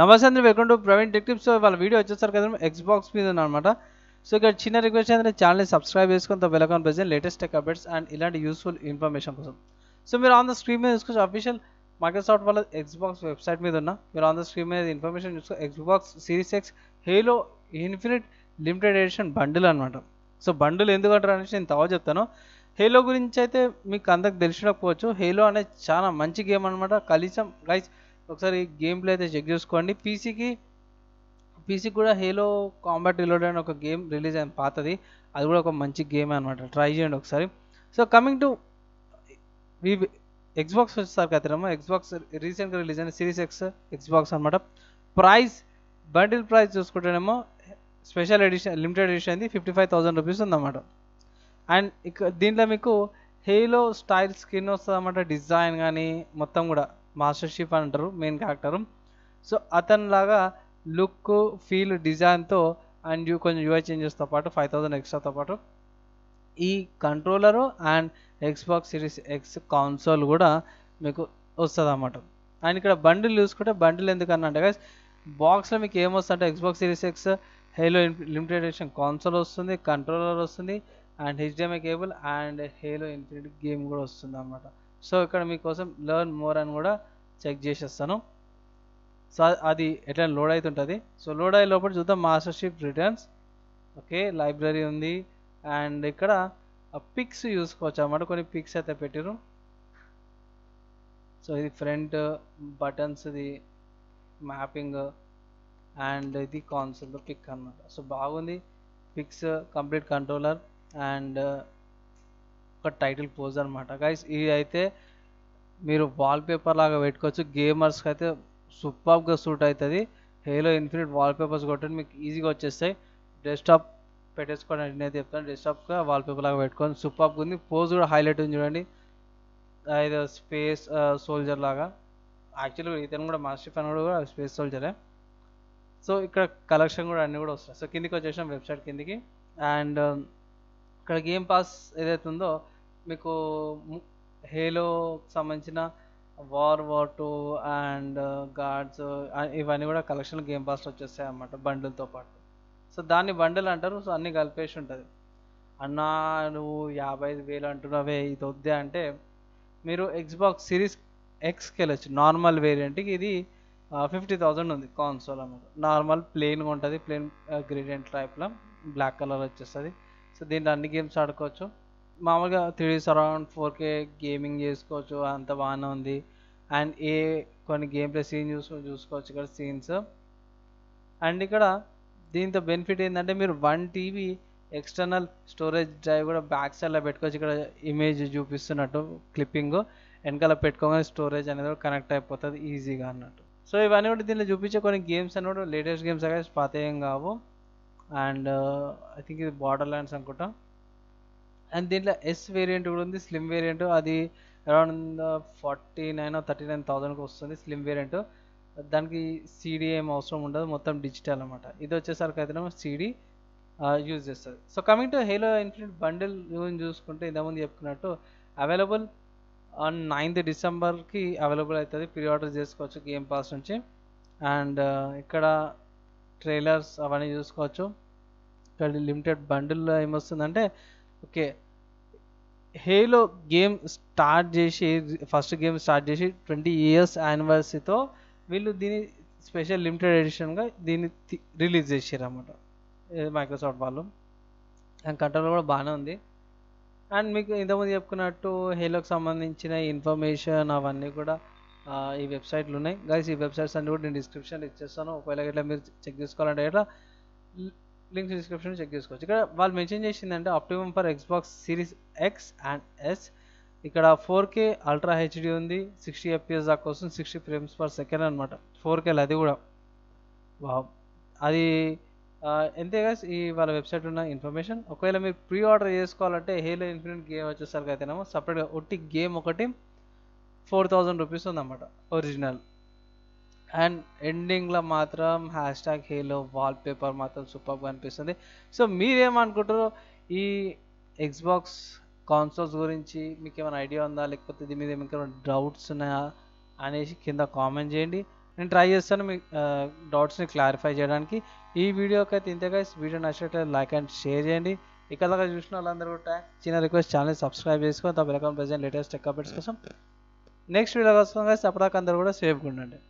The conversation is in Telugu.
నమస్తే అందరూ వెల్కమ్ టు ప్రవీణ్ సో వాళ్ళ వీడియో వచ్చేసరికి కదా ఎక్స్ బాక్స్ మీద అనమాట సో ఇక్కడ చిన్న రిక్వెస్ట్ ఏంటంటే ఛానల్ని సబ్స్క్రైబ్ చేసుకుని వెలకాన్ present latest tech updates and ఇలాంటి యూస్ఫుల్ ఇన్ఫర్మేషన్ కోసం సో మీరు ఆన్ ద స్క్రీన్ మీద చూసుకోవచ్చు అఫీషియల్ మైక్రోసాఫ్ట్ వాళ్ళ ఎక్స్ బాక్స్ వెబ్సైట్ మీద ఉన్న మీరు ఆన్ ద స్క్రీన్ మీద ఇన్ఫర్మేషన్ చూసుకో Xbox series X Halo Infinite limited edition bundle అనమాట సో బండిల్ ఎందుకంటారు అనేసి నేను తవ చెప్తాను హేలో గురించి అయితే మీకు అందరికి తెలిసినకపోవచ్చు హేలో అనేది చాలా మంచి గేమ్ అనమాట కలిసం గైస్ ఒకసారి గేమ్ ప్లే అయితే చెక్ చేసుకోండి పీసీకి పీసీకి కూడా హేలో కాంబాట్ రిలోడ్ అని ఒక గేమ్ రిలీజ్ అయిన పాతది అది కూడా ఒక మంచి గేమ్ అనమాట ట్రై చేయండి ఒకసారి so coming to we Xbox వచ్చేసరికి కత్తిరమ్మ ఎక్స్బాక్స్ రీసెంట్గా రిలీజ్ అయిన సిరీస్ ఎక్స్ ఎక్స్బాక్స్ అనమాట ప్రైస్ బండిల్ ప్రైస్ చూసుకుంటేనేమో స్పెషల్ ఎడిషన్ లిమిటెడ్ ఎడిషన్ అయింది ఫిఫ్టీ ఫైవ్ థౌసండ్ రూపీస్ ఉందన్నమాట అండ్ ఇక దీంట్లో మీకు హేలో స్టైల్ స్కిన్ వస్తుంది అన్నమాట డిజైన్ కానీ మొత్తం కూడా మాస్టర్ షీఫ్ అంటారు మెయిన్ క్యారెక్టర్ సో అతనిలాగా లుక్ ఫీల్ డిజైన్తో అండ్ యూ కొంచెం యూఐ చేంజెస్తో పాటు ఫైవ్ థౌజండ్ ఎక్స్ట్రాతో పాటు ఈ controller and Xbox series X console కూడా మీకు వస్తుంది అన్నమాట అండ్ ఇక్కడ బండిల్ చూసుకుంటే బండిల్ ఎందుకన్నా అంటే గైస్ బాక్స్లో మీకు అంటే Xbox series X Halo limited edition console వస్తుంది కంట్రోలర్ వస్తుంది and HDMI cable and Halo Infinite game కూడా వస్తుంది అన్నమాట సో ఇక్కడ మీకోసం లెర్న్ మోర్ అని కూడా చెక్ చేసేస్తాను సో అది ఎట్లా లోడ్ అవుతుంటుంది సో లోడ్ అయ్యే లోపల చూద్దాం మాస్టర్షిప్ రిటర్న్స్ ఓకే లైబ్రరీ ఉంది అండ్ ఇక్కడ పిక్స్ చూసుకోవచ్చు అన్నమాట కొన్ని పిక్స్ అయితే పెట్టారు సో ఇది ఫ్రంట్ బటన్స్ ఇది మ్యాపింగ్ అండ్ ఇది కాన్సెప్ట్ పిక్ అనమాట సో బాగుంది పిక్స్ కంప్లీట్ కంట్రోలర్ అండ్ ఒక టైటిల్ పోజ్ అనమాట గైస్ ఇది అయితే మీరు వాల్పేపర్ లాగా పెట్టుకోవచ్చు గేమర్స్కి అయితే సూపర్గా సూట్ అవుతుంది హేలో ఇన్ఫినిట్ వాల్పేపర్స్ కొట్టండి మీకు ఈజీగా వచ్చేస్తాయి డెస్క్టాప్ పెట్టేసుకోండి నేను చెప్తాను డెస్క్టాప్గా వాల్పేపర్ లాగా పెట్టుకోండి సూపర్గా ఉంది పోజ్ కూడా హైలైట్ ఉంది చూడండి అయితే స్పేస్ సోల్జర్ లాగా యాక్చువల్గా ఇతను కూడా మాస్టర్ ఫ్యాన్ కూడా స్పేస్ సోల్జరే సో ఇక్కడ కలెక్షన్ కూడా అన్నీ కూడా వస్తాయి సో కిందికి వచ్చేసాం వెబ్సైట్ కిందికి అండ్ ఇక్కడ గేమ్ పాస్ ఏదైతే ఉందో మీకు హేలో సంబంధించిన war war two and gods ఇవన్నీ కూడా కలెక్షన్ గేమ్ పాస్లో వచ్చేస్తాయి అన్నమాట బండిల్తో పాటు సో దాన్ని బండిల్ అంటారు సో అన్నీ కలిపేసి ఉంటుంది అన్నా నువ్వు యాభై ఐదు వేలు అంటున్నావే ఇది వద్దే అంటే మీరు ఎక్స్బాక్స్ సిరీస్ ఎక్స్కి వెళ్ళచ్చు నార్మల్ వేరియంట్కి ఇది ఫిఫ్టీ థౌజండ్ ఉంది కాన్సోల్ అన్నమాట నార్మల్ ప్లెయిన్గా ఉంటుంది ప్లెయిన్ గ్రేడియంట్ టైప్లో బ్లాక్ కలర్ వచ్చేస్తుంది సో దీంట్లో అన్ని గేమ్స్ ఆడుకోవచ్చు మామూలుగా three around four K gaming చేసుకోవచ్చు అంత బాగానే ఉంది అండ్ ఏ కొన్ని గేమ్ ప్లే సీన్ చూసు చూసుకోవచ్చు ఇక్కడ సీన్స్ అండ్ ఇక్కడ దీంతో బెనిఫిట్ ఏంటంటే మీరు one TV external storage drive కూడా బ్యాక్ సైడ్లో పెట్టుకోవచ్చు ఇక్కడ ఇమేజ్ చూపిస్తున్నట్టు క్లిప్పింగ్ వెనకాల పెట్టుకోగానే స్టోరేజ్ అనేది కూడా కనెక్ట్ అయిపోతుంది ఈజీగా అన్నట్టు సో ఇవన్నీ కూడా దీనిలో చూపించే కొన్ని గేమ్స్ అన్నీ కూడా లేటెస్ట్ గేమ్స్ అయితే పాత ఏం కావు అండ్ ఐ uh, థింక్ ఇది బార్డర్ ల్యాండ్స్ అనుకుంటా అండ్ దీంట్లో ఎస్ వేరియంట్ కూడా ఉంది స్లిమ్ వేరియంట్ అది around forty nine thirty nine థౌజండ్కి వస్తుంది స్లిమ్ వేరియంట్ దానికి సీడీ ఏం అవసరం ఉండదు మొత్తం డిజిటల్ అనమాట ఇది వచ్చేసరికి అయితే సీడీ యూజ్ చేస్తుంది so coming to Halo Infinite bundle గురించి చూసుకుంటే ఇంతకుముందు చెప్పుకున్నట్టు అవైలబుల్ ఆన్ నైన్త్ డిసెంబర్కి అవైలబుల్ అవుతుంది ప్రీ ఆర్డర్ చేసుకోవచ్చు గేమ్ పాస్ నుంచి అండ్ uh, ఇక్కడ ట్రైలర్స్ అవన్నీ చూసుకోవచ్చు ఇక్కడ లిమిటెడ్ బండిల్లో ఏమొస్తుందంటే ఓకే హేలో గేమ్ స్టార్ట్ చేసి ఫస్ట్ గేమ్ స్టార్ట్ చేసి ట్వంటీ ఇయర్స్ యానివర్సరీతో వీళ్ళు దీని స్పెషల్ లిమిటెడ్ ఎడిషన్గా దీన్ని రిలీజ్ చేసారు అన్నమాట మైక్రోసాఫ్ట్ వాళ్ళు అండ్ కంట్రోల్ కూడా బాగానే ఉంది అండ్ మీకు ఇంతకుముందు చెప్పుకున్నట్టు హేలోకి సంబంధించిన ఇన్ఫర్మేషన్ అవన్నీ కూడా ఈ వెబ్సైట్లు ఉన్నాయి గైస్ ఈ వెబ్సైట్స్ అన్ని కూడా నేను డిస్క్రిప్షన్లో ఇచ్చేస్తాను ఒకవేళ ఇట్లా మీరు చెక్ చేసుకోవాలంటే ఇట్లా లింక్స్ డిస్క్రిప్షన్ చెక్ చేసుకోవచ్చు ఇక్కడ వాళ్ళు మెన్షన్ చేసిందంటే optimum for Xbox series X and S ఇక్కడ ఫోర్ కే అల్ట్రా హెచ్డి ఉంది సిక్స్టీ ఎఫ్పిఎస్ దాకా వస్తుంది సిక్స్టీ ఫ్రేమ్స్ పర్ సెకండ్ అనమాట ఫోర్ కేలో అది కూడా వా అది ఎంతేగా ఈ వాళ్ళ వెబ్సైట్ ఉన్న ఇన్ఫర్మేషన్ ఒకవేళ మీరు ప్రీ ఆర్డర్ చేసుకోవాలంటే హేలో ఇన్ఫినిట్ గేమ్ వచ్చేసరికి అయితేనేమో సపరేట్గా ఒట్టి గేమ్ ఒకటి ఫోర్ థౌజండ్ రూపీస్ ఉందన్నమాట ఒరిజినల్ అండ్ ఎండింగ్లో మాత్రం హ్యాష్ ట్యాగ్ వాల్ పేపర్ మాత్రం సూపర్గా అనిపిస్తుంది సో మీరేమనుకుంటారు ఈ ఎక్స్బాక్స్ కాన్సోల్స్ గురించి మీకు ఏమైనా ఐడియా ఉందా లేకపోతే దీని మీద ఏమైనా డౌట్స్ ఉన్నాయా అనేసి కింద కామెంట్ చేయండి నేను ట్రై చేస్తాను మీ డౌట్స్ని క్లారిఫై చేయడానికి ఈ వీడియోకి అయితే ఇంతగా వీడియో నచ్చినట్లయితే లైక్ అండ్ షేర్ చేయండి ఇక్కడ చూసిన వాళ్ళందరూ కూడా చిన్న రిక్వెస్ట్ ఛానల్ సబ్స్క్రైబ్ చేసుకొని తప్పకుండా ప్రజెంట్ లేటెస్ట్ టెక్ అప్డేట్స్ కోసం నెక్స్ట్ వీడియో కోసం అప్పటిదాకా అందరూ కూడా సేఫ్గా ఉండండి